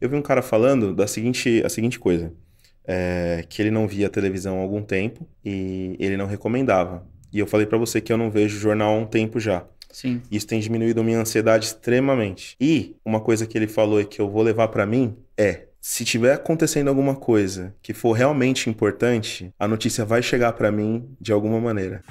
Eu vi um cara falando da seguinte, a seguinte coisa. É, que ele não via televisão há algum tempo e ele não recomendava. E eu falei para você que eu não vejo jornal há um tempo já. Sim. Isso tem diminuído minha ansiedade extremamente. E uma coisa que ele falou e que eu vou levar para mim é: se tiver acontecendo alguma coisa que for realmente importante, a notícia vai chegar para mim de alguma maneira.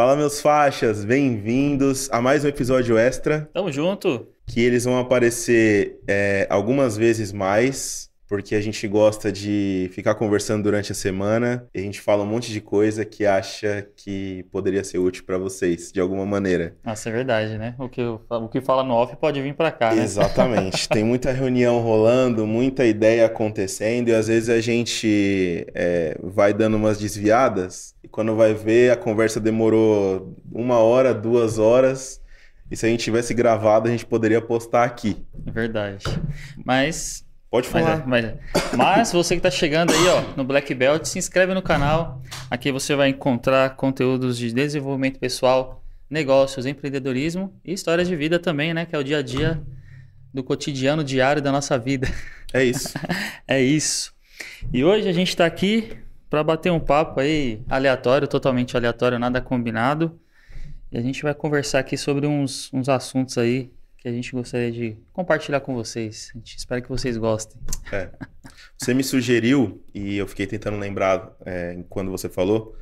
Fala, meus faixas, bem-vindos a mais um episódio extra. Tamo junto! Que eles vão aparecer é, algumas vezes mais porque a gente gosta de ficar conversando durante a semana e a gente fala um monte de coisa que acha que poderia ser útil para vocês, de alguma maneira. Nossa, é verdade, né? O que, o que fala no off pode vir para cá, né? Exatamente. Tem muita reunião rolando, muita ideia acontecendo e às vezes a gente é, vai dando umas desviadas e quando vai ver, a conversa demorou uma hora, duas horas. E se a gente tivesse gravado, a gente poderia postar aqui. Verdade. Mas Pode falar. É, mas, mas, é. mas você que está chegando aí ó, no Black Belt, se inscreve no canal. Aqui você vai encontrar conteúdos de desenvolvimento pessoal, negócios, empreendedorismo e histórias de vida também, né? Que é o dia a dia do cotidiano diário da nossa vida. É isso. é isso. E hoje a gente está aqui para bater um papo aí aleatório, totalmente aleatório, nada combinado. E a gente vai conversar aqui sobre uns, uns assuntos aí que a gente gostaria de compartilhar com vocês. A gente espera que vocês gostem. É. Você me sugeriu, e eu fiquei tentando lembrar é, quando você falou,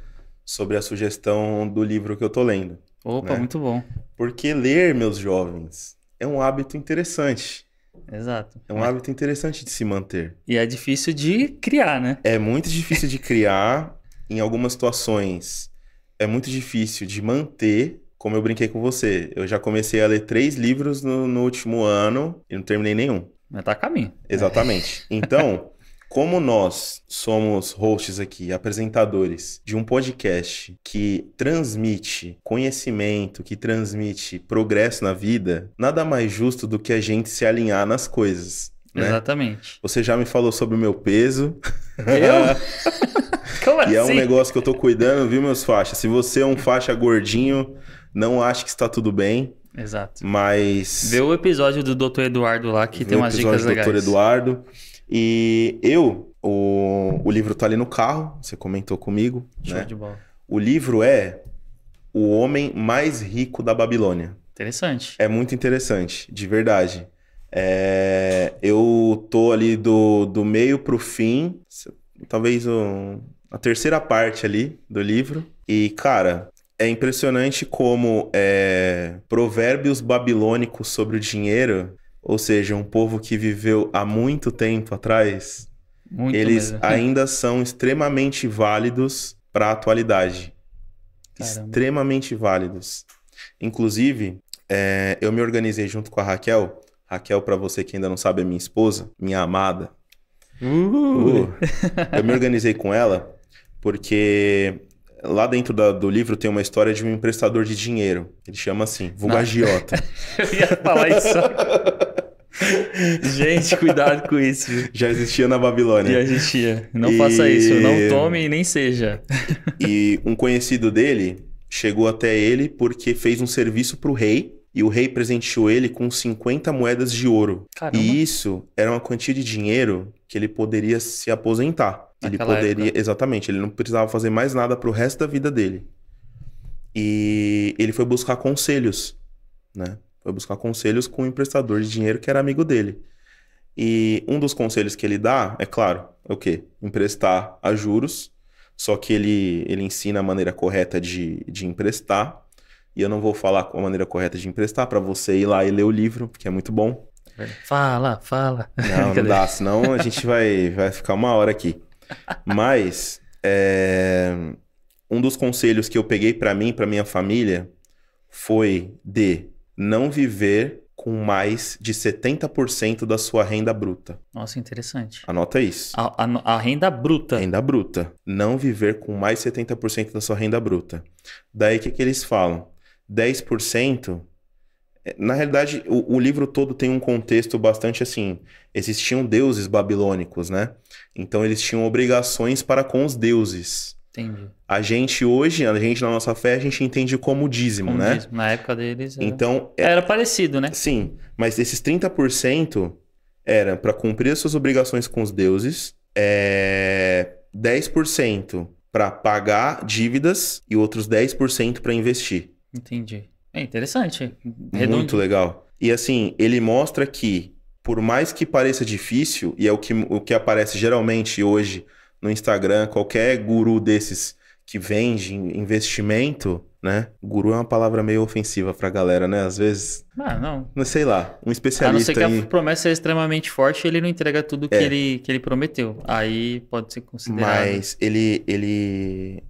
sobre a sugestão do livro que eu tô lendo. Opa, né? muito bom. Porque ler, meus jovens, é um hábito interessante. Exato. É um é. hábito interessante de se manter. E é difícil de criar, né? É muito difícil de criar. em algumas situações, é muito difícil de manter como eu brinquei com você, eu já comecei a ler três livros no, no último ano e não terminei nenhum. Mas tá a caminho. Exatamente. É. Então, como nós somos hosts aqui, apresentadores de um podcast que transmite conhecimento, que transmite progresso na vida, nada mais justo do que a gente se alinhar nas coisas. Né? Exatamente. Você já me falou sobre o meu peso. Eu? Como e assim? é um assim? negócio que eu tô cuidando, viu, meus faixas? Se você é um faixa gordinho, não acha que está tudo bem. Exato. Mas. Vê o episódio do Dr. Eduardo lá, que Vê tem umas dicas legais. O episódio do Dr. Eduardo. E eu, o, o livro tá ali no carro, você comentou comigo. Show né? de bola. O livro é O Homem Mais Rico da Babilônia. Interessante. É muito interessante, de verdade. É, eu tô ali do, do meio pro fim, talvez um, a terceira parte ali do livro. E, cara, é impressionante como é, provérbios babilônicos sobre o dinheiro, ou seja, um povo que viveu há muito tempo atrás, muito eles mesmo. ainda são extremamente válidos para a atualidade. Caramba. Extremamente válidos. Inclusive, é, eu me organizei junto com a Raquel. Raquel, para você que ainda não sabe, é minha esposa, minha amada. Uhul. Uh. Eu me organizei com ela porque lá dentro da, do livro tem uma história de um emprestador de dinheiro. Ele chama assim, vulgagiota. Eu ia falar isso. Gente, cuidado com isso. Já existia na Babilônia. Já existia. Não e... faça isso, não tome e nem seja. e um conhecido dele chegou até ele porque fez um serviço para o rei e o rei presenteou ele com 50 moedas de ouro. Caramba. E isso era uma quantia de dinheiro que ele poderia se aposentar ele poderia. Época. Exatamente, ele não precisava fazer mais nada pro resto da vida dele. E ele foi buscar conselhos, né? Foi buscar conselhos com um emprestador de dinheiro que era amigo dele. E um dos conselhos que ele dá, é claro, é o quê? Emprestar a juros, só que ele, ele ensina a maneira correta de, de emprestar. E eu não vou falar a maneira correta de emprestar para você ir lá e ler o livro, porque é muito bom. Fala, fala. Não, não dá, senão a gente vai, vai ficar uma hora aqui. Mas é, um dos conselhos que eu peguei para mim, para minha família, foi de não viver com mais de 70% da sua renda bruta. Nossa, interessante. Anota isso. A, a, a, renda bruta. Renda bruta. Não viver com mais 70% da sua renda bruta. Daí o que, que eles falam? 10% é, na realidade, o, o, livro todo tem um contexto bastante assim. Existiam deuses babilônicos, né? Então eles tinham obrigações para com os deuses. Entendi. A gente hoje, a gente na nossa fé, a gente entende como dízimo, como né? Dízimo. Na época deles. Era... É. Então. Era, é era parecido, né? Sim. Mas esses 30% era para cumprir as suas obrigações com os deuses, é, 10% para pagar dívidas e outros 10% para investir. Entendi. É interessante. Redondo. Muito legal. E assim, ele mostra que, por mais que pareça difícil, e é o que, o que aparece geralmente hoje no Instagram, qualquer guru desses que vende investimento, né? Guru é uma palavra meio ofensiva pra galera, né? Às vezes. Ah, não. Não sei lá. Um especialista. A não ser que a promessa é extremamente forte ele não entrega tudo que, é. ele, que ele prometeu. Aí pode ser considerado. Mas ele, ele,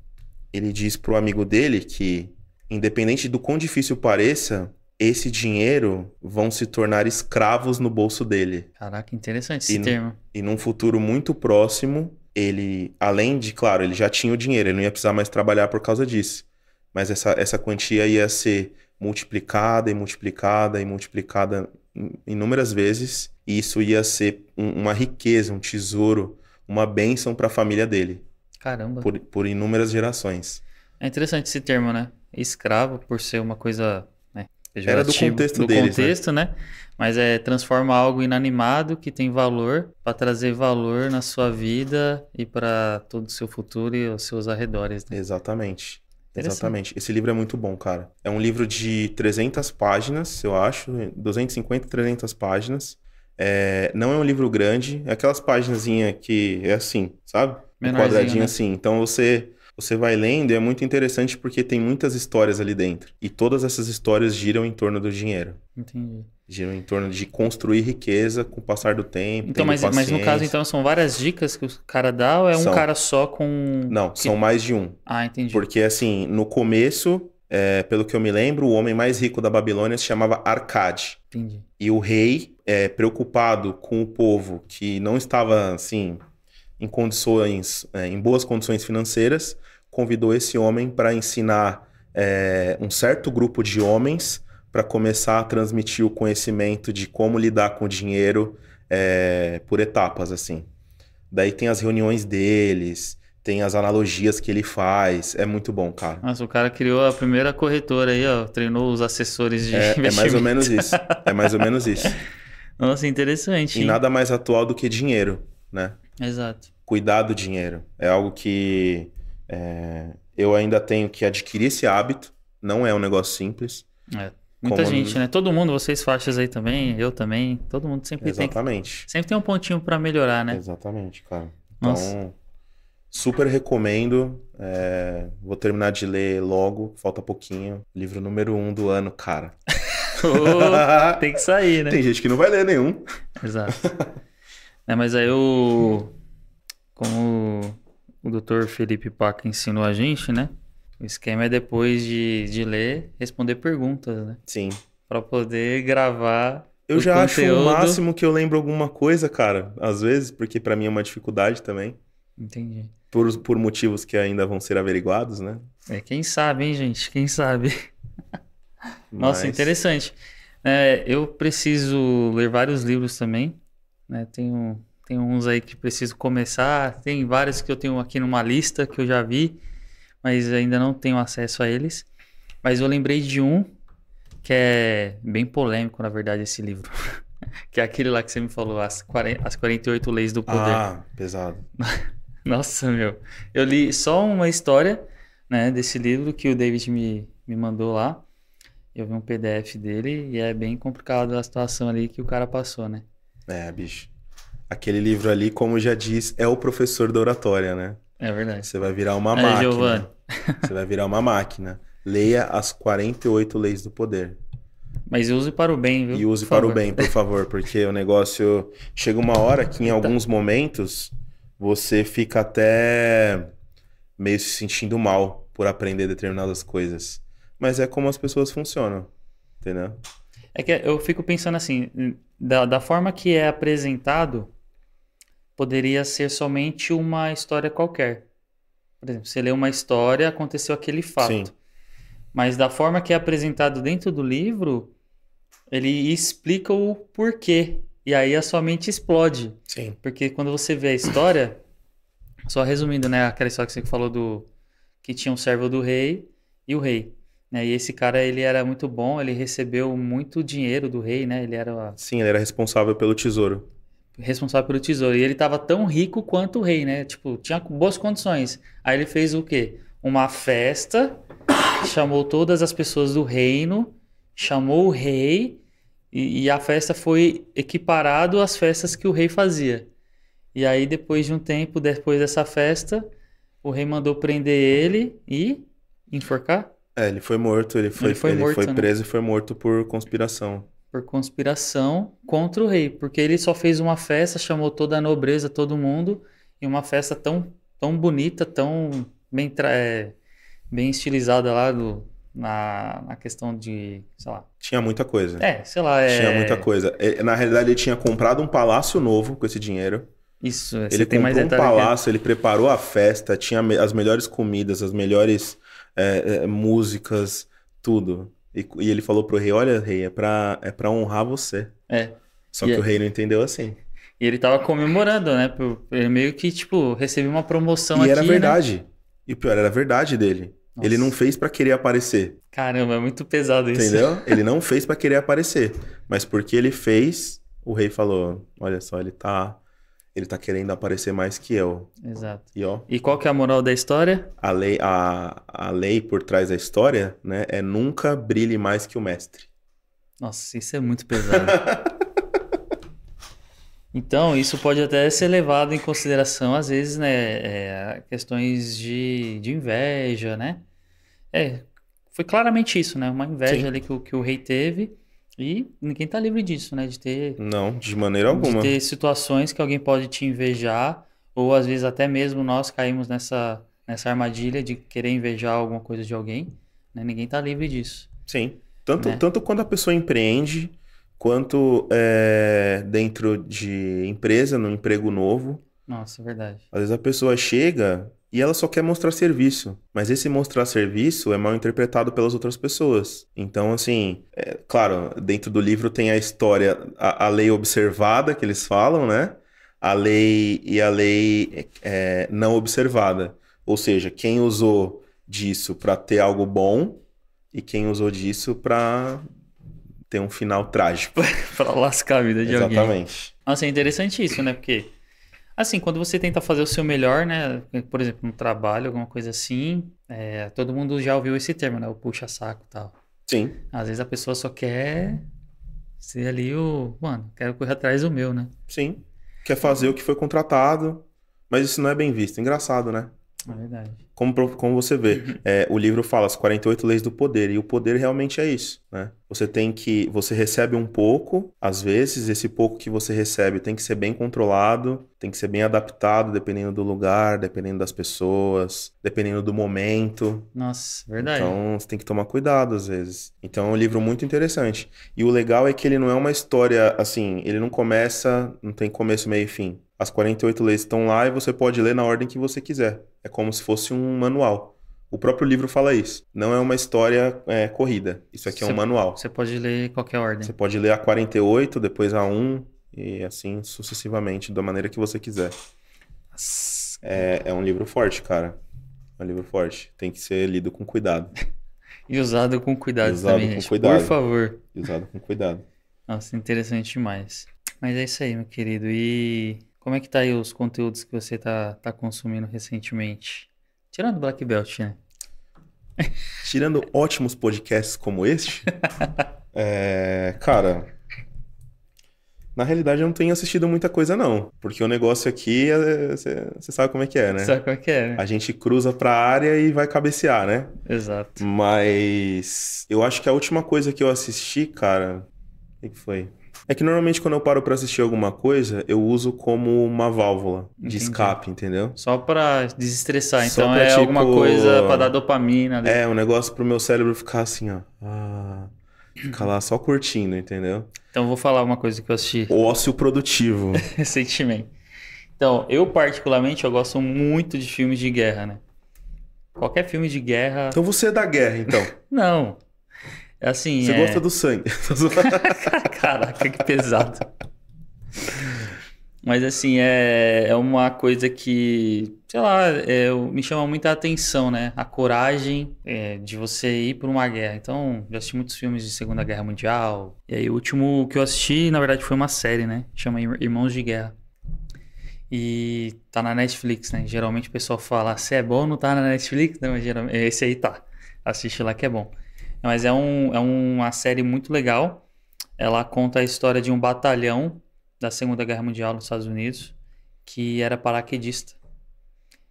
ele diz pro amigo dele que independente do quão difícil pareça, esse dinheiro vão se tornar escravos no bolso dele. Caraca, interessante esse e termo. E num futuro muito próximo, ele, além de, claro, ele já tinha o dinheiro, ele não ia precisar mais trabalhar por causa disso. Mas essa, essa quantia ia ser multiplicada e multiplicada e multiplicada inúmeras vezes. E isso ia ser um, uma riqueza, um tesouro, uma bênção para a família dele. Caramba. Por, por inúmeras gerações. É interessante esse termo, né? escravo por ser uma coisa né, era do contexto do deles, né? contexto, né? né? Mas é transforma algo inanimado que tem valor para trazer valor na sua vida e para todo o seu futuro e os seus arredores. Né? Exatamente. Exatamente. Esse livro é muito bom, cara. É um livro de 300 páginas, eu acho, 250, né? 300 páginas. É, não é um livro grande, é aquelas páginas que é assim, sabe? Um quadradinho né? assim. Então você você vai lendo e é muito interessante porque tem muitas histórias ali dentro. E todas essas histórias giram em torno do dinheiro. Entendi. Giram em torno de construir riqueza com o passar do tempo. Então, mas, mas no caso, então, são várias dicas que o cara dá ou é são. um cara só com. Não, que... são mais de um. Ah, entendi. Porque, assim, no começo, é, pelo que eu me lembro, o homem mais rico da Babilônia se chamava Arcade. Entendi. E o rei, é, preocupado com o povo que não estava, assim, em condições, é, em boas condições financeiras, convidou esse homem para ensinar é, um certo grupo de homens para começar a transmitir o conhecimento de como lidar com o dinheiro é, por etapas, assim. Daí tem as reuniões deles, tem as analogias que ele faz. É muito bom, cara. Mas o cara criou a primeira corretora aí, ó. Treinou os assessores de é, investimento. É mais ou menos isso. É mais ou menos isso. Nossa, interessante. E hein? nada mais atual do que dinheiro, né? Exato. Cuidar do dinheiro. É algo que é, eu ainda tenho que adquirir esse hábito. Não é um negócio simples. É. Muita Como... gente, né? Todo mundo, vocês faixas aí também, eu também, todo mundo sempre Exatamente. tem. Exatamente. Sempre tem um pontinho para melhorar, né? Exatamente, cara. Então, Nossa. Então, super recomendo. É... Vou terminar de ler logo, falta pouquinho. Livro número um do ano, cara. oh, tem que sair, né? Tem gente que não vai ler nenhum. Exato. É, mas aí eu. Como o doutor Felipe Paca ensinou a gente, né? O esquema é depois de, de ler, responder perguntas, né? Sim. Pra poder gravar. Eu já conteúdo. acho o máximo que eu lembro alguma coisa, cara. Às vezes, porque para mim é uma dificuldade também. Entendi. Por, por motivos que ainda vão ser averiguados, né? É, quem sabe, hein, gente? Quem sabe? Mas... Nossa, interessante. É, eu preciso ler vários livros também. Né? Tenho, tenho uns aí que preciso começar, tem vários que eu tenho aqui numa lista que eu já vi, mas ainda não tenho acesso a eles. Mas eu lembrei de um que é bem polêmico, na verdade, esse livro. que é aquele lá que você me falou, As, 40, as 48 Leis do Poder. Ah, pesado. Nossa, meu. Eu li só uma história né, desse livro que o David me, me mandou lá. Eu vi um PDF dele e é bem complicado a situação ali que o cara passou, né? É, bicho. Aquele livro ali, como já diz, é o professor da oratória, né? É verdade. Você vai virar uma é, máquina. Giovana. Você vai virar uma máquina. Leia as 48 leis do poder. Mas use para o bem, viu? E use para o bem, por favor, porque o negócio. Chega uma hora que em alguns momentos você fica até meio se sentindo mal por aprender determinadas coisas. Mas é como as pessoas funcionam, entendeu? É que eu fico pensando assim, da, da forma que é apresentado, poderia ser somente uma história qualquer. Por exemplo, você lê uma história, aconteceu aquele fato. Sim. Mas da forma que é apresentado dentro do livro, ele explica o porquê. E aí a sua mente explode. Sim. Porque quando você vê a história, só resumindo, né, aquela história que você falou do que tinha um servo do rei e o rei. Né? E esse cara, ele era muito bom, ele recebeu muito dinheiro do rei, né? Ele era... Sim, ele era responsável pelo tesouro. Responsável pelo tesouro. E ele estava tão rico quanto o rei, né? Tipo, tinha boas condições. Aí ele fez o quê? Uma festa, chamou todas as pessoas do reino, chamou o rei, e, e a festa foi equiparado às festas que o rei fazia. E aí, depois de um tempo, depois dessa festa, o rei mandou prender ele e enforcar. É, ele foi morto, ele foi, ele foi, ele morto, foi né? preso né? e foi morto por conspiração. Por conspiração contra o rei, porque ele só fez uma festa, chamou toda a nobreza, todo mundo, e uma festa tão, tão bonita, tão bem, é, bem estilizada lá do, na, na questão de, sei lá. Tinha muita coisa. É, sei lá. É... Tinha muita coisa. É, na realidade, ele tinha comprado um palácio novo com esse dinheiro. Isso, ele comprou um palácio, que... ele preparou a festa, tinha as melhores comidas, as melhores é, é, músicas, tudo. E, e, ele falou pro rei: Olha, rei, é pra, é pra honrar você. É. Só e que é... o rei não entendeu assim. E ele tava comemorando, né? Ele meio que, tipo, recebeu uma promoção e aqui. E né? era verdade. Né? E pior, era verdade dele. Nossa. Ele não fez para querer aparecer. Caramba, é muito pesado isso. Entendeu? ele não fez para querer aparecer. Mas porque ele fez, o rei falou: Olha só, ele tá ele tá querendo aparecer mais que eu. Exato. E, ó, e qual que é a moral da história? A lei, a, a lei por trás da história, né, é nunca brilhe mais que o mestre. Nossa, isso é muito pesado. então, isso pode até ser levado em consideração, às vezes, né, é, questões de, de inveja, né? É, foi claramente isso, né? Uma inveja Sim. ali que, que o rei teve e ninguém está livre disso, né? De ter. Não, de maneira alguma. De ter situações que alguém pode te invejar, ou às vezes até mesmo nós caímos nessa, nessa armadilha de querer invejar alguma coisa de alguém. Né? Ninguém está livre disso. Sim. Tanto, né? tanto quando a pessoa empreende, quanto é, dentro de empresa, no emprego novo. Nossa, é verdade. Às vezes a pessoa chega e ela só quer mostrar serviço. Mas esse mostrar serviço é mal interpretado pelas outras pessoas. Então, assim, é, claro, dentro do livro tem a história, a, a, lei observada que eles falam, né? A lei e a lei é, não observada. Ou seja, quem usou disso para ter algo bom e quem usou disso para ter um final trágico. para lascar a vida de Exatamente. alguém. Exatamente. Nossa, é interessante isso, né? Porque Assim, quando você tenta fazer o seu melhor, né? Por exemplo, no um trabalho, alguma coisa assim, é, todo mundo já ouviu esse termo, né? O puxa-saco e tal. Sim. Às vezes a pessoa só quer ser ali o. Mano, quero correr atrás do meu, né? Sim. Quer fazer o que foi contratado, mas isso não é bem visto. Engraçado, né? É verdade. Como, como você vê, uhum. é, o livro fala as 48 leis do poder, e o poder realmente é isso, né? Você tem que. Você recebe um pouco, às vezes, esse pouco que você recebe tem que ser bem controlado, tem que ser bem adaptado, dependendo do lugar, dependendo das pessoas, dependendo do momento. Nossa, verdade. Então você tem que tomar cuidado às vezes. Então é um livro muito interessante. E o legal é que ele não é uma história assim, ele não começa, não tem começo, meio e fim. As 48 leis estão lá e você pode ler na ordem que você quiser. É como se fosse um manual. O próprio livro fala isso. Não é uma história é, corrida. Isso aqui é um manual. Você pode ler qualquer ordem. Você pode ler a 48, depois a 1 e assim sucessivamente, da maneira que você quiser. É, é um livro forte, cara. É um livro forte. Tem que ser lido com cuidado. e usado com cuidado usado também, com gente. Cuidado. Por favor. E usado com cuidado. Nossa, interessante demais. Mas é isso aí, meu querido. E como é que tá aí os conteúdos que você tá, tá consumindo recentemente? Tirando Black Belt, né? Tirando ótimos podcasts como este, é, cara, na realidade eu não tenho assistido muita coisa não, porque o negócio aqui, é, você é, sabe como é que é, né? Sabe como é que é, né? A gente cruza pra área e vai cabecear, né? Exato. Mas eu acho que a última coisa que eu assisti, cara, o que foi? É que normalmente quando eu paro para assistir alguma coisa, eu uso como uma válvula Entendi. de escape, entendeu? Só para desestressar, então pra, é tipo, alguma coisa para dar dopamina. É, um negócio pro meu cérebro ficar assim, ó. Ah, ficar lá só curtindo, entendeu? Então vou falar uma coisa que eu assisti. O ócio produtivo. Recentemente. Então, eu particularmente eu gosto muito de filmes de guerra, né? Qualquer filme de guerra. Então você é da guerra, então? Não. É assim, Você é... gosta do sangue. Caraca, que pesado. Mas assim, é, é uma coisa que, sei lá, é, me chama muita atenção, né? A coragem é, de você ir para uma guerra. Então, já assisti muitos filmes de Segunda Guerra Mundial. E aí, o último que eu assisti, na verdade, foi uma série, né? Chama Irmãos de Guerra. E tá na Netflix, né? Geralmente o pessoal fala, se é bom, não tá na Netflix? Não, geralmente, esse aí tá. Assiste lá que é bom. Mas é, um, é uma série muito legal. Ela conta a história de um batalhão da Segunda Guerra Mundial nos Estados Unidos que era paraquedista.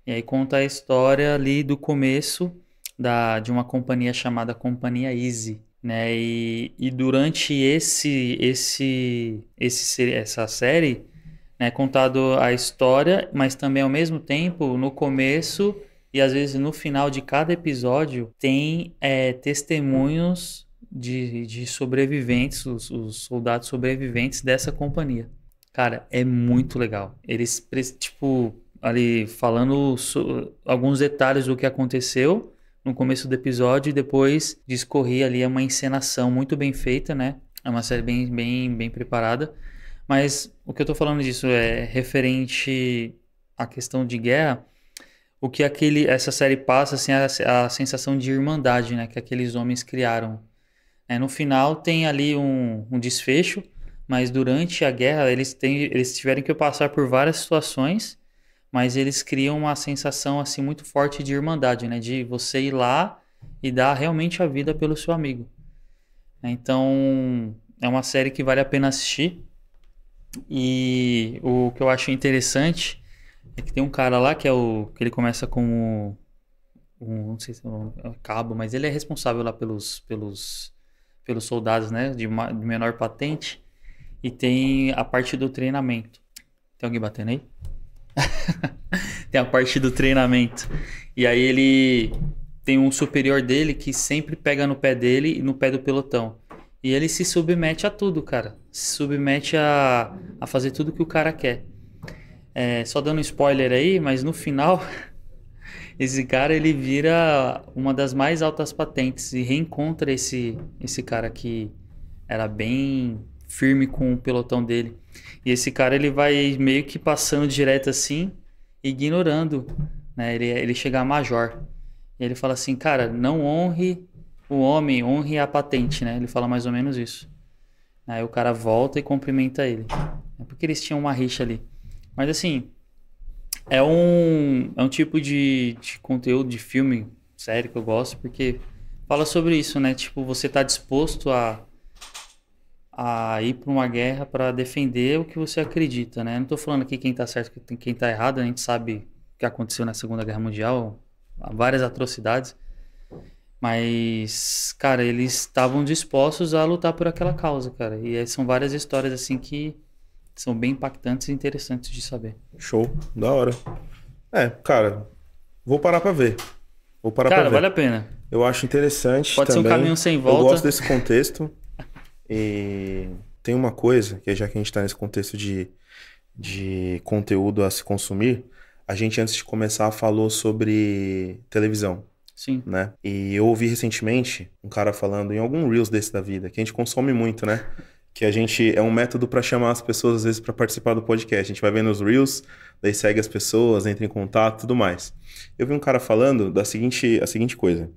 E aí conta a história ali do começo da, de uma companhia chamada Companhia Easy. Né? E, e durante esse, esse, esse, essa série, né, é contado a história, mas também ao mesmo tempo, no começo, e às vezes no final de cada episódio tem é, testemunhos de, de sobreviventes, os, os, soldados sobreviventes dessa companhia. Cara, é muito legal. Eles, tipo, ali falando so, alguns detalhes do que aconteceu no começo do episódio e depois discorrer ali é uma encenação muito bem feita, né? É uma série bem, bem, bem preparada. Mas o que eu tô falando disso é referente à questão de guerra o que aquele, essa série passa, assim, a, a sensação de irmandade, né, que aqueles homens criaram. É, no final tem ali um, um, desfecho, mas durante a guerra eles, têm, eles tiveram que passar por várias situações, mas eles criam uma sensação assim muito forte de irmandade, né, de você ir lá e dar realmente a vida pelo seu amigo. Então é uma série que vale a pena assistir. E o que eu acho interessante é que tem um cara lá que é o. que ele começa como. Um, não sei se é, é um cabo, mas ele é responsável lá pelos, pelos, pelos soldados, né? De, de menor patente. E tem a parte do treinamento. Tem alguém batendo aí? tem a parte do treinamento. E aí ele tem um superior dele que sempre pega no pé dele e no pé do pelotão. E ele se submete a tudo, cara. Se submete a, a fazer tudo que o cara quer. É, só dando spoiler aí, mas no final, esse cara ele vira uma das mais altas patentes e reencontra esse, esse cara que era bem firme com o pelotão dele. E esse cara ele vai meio que passando direto assim, ignorando. Né? Ele, ele chega a major. E ele fala assim, cara, não honre o homem, honre a patente, né? Ele fala mais ou menos isso. Aí o cara volta e cumprimenta ele. É porque eles tinham uma rixa ali. Mas assim, é um, é um tipo de, de conteúdo de filme, sério que eu gosto, porque fala sobre isso, né? Tipo, você tá disposto a, a ir para uma guerra para defender o que você acredita, né? Não tô falando aqui quem tá certo e quem tá errado, a gente sabe o que aconteceu na Segunda Guerra Mundial, várias atrocidades. Mas, cara, eles estavam dispostos a lutar por aquela causa, cara. E aí são várias histórias assim que são bem impactantes e interessantes de saber. Show, da hora. É, cara, vou parar para ver. Vou parar para pra ver. vale a pena. Eu acho interessante Pode também. ser um caminho sem volta. Eu gosto desse contexto. e tem uma coisa, que já que a gente tá nesse contexto de, de conteúdo a se consumir, a gente antes de começar falou sobre televisão. Sim. Né? E eu ouvi recentemente um cara falando em algum Reels desse da vida, que a gente consome muito, né? que a gente é um método para chamar as pessoas às vezes para participar do podcast. A gente vai vendo os reels, daí segue as pessoas, entra em contato, tudo mais. Eu vi um cara falando da seguinte, a seguinte coisa,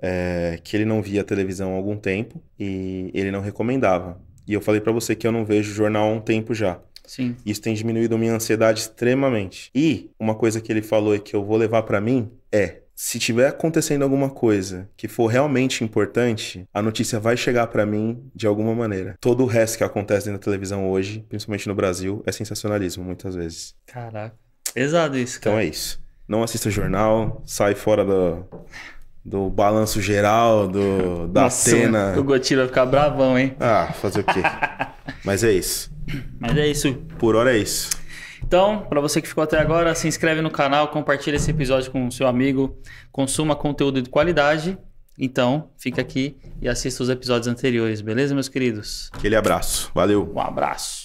é, que ele não via televisão há algum tempo e ele não recomendava. E eu falei para você que eu não vejo jornal há um tempo já. Sim. Isso tem diminuído minha ansiedade extremamente. E uma coisa que ele falou e que eu vou levar para mim é se tiver acontecendo alguma coisa que for realmente importante, a notícia vai chegar para mim de alguma maneira. Todo o resto que acontece dentro da televisão hoje, principalmente no Brasil, é sensacionalismo, muitas vezes. Caraca. Pesado isso, então cara. Então é isso. Não assista jornal, sai fora do, do balanço geral, do, da Nossa, cena. O Gotti vai ficar bravão, hein? Ah, fazer o quê? Mas é isso. Mas é isso. Por hora é isso. Então, para você que ficou até agora, se inscreve no canal, compartilha esse episódio com o seu amigo, consuma conteúdo de qualidade. Então, fica aqui e assista os episódios anteriores, beleza, meus queridos? Aquele abraço. Valeu. Um abraço.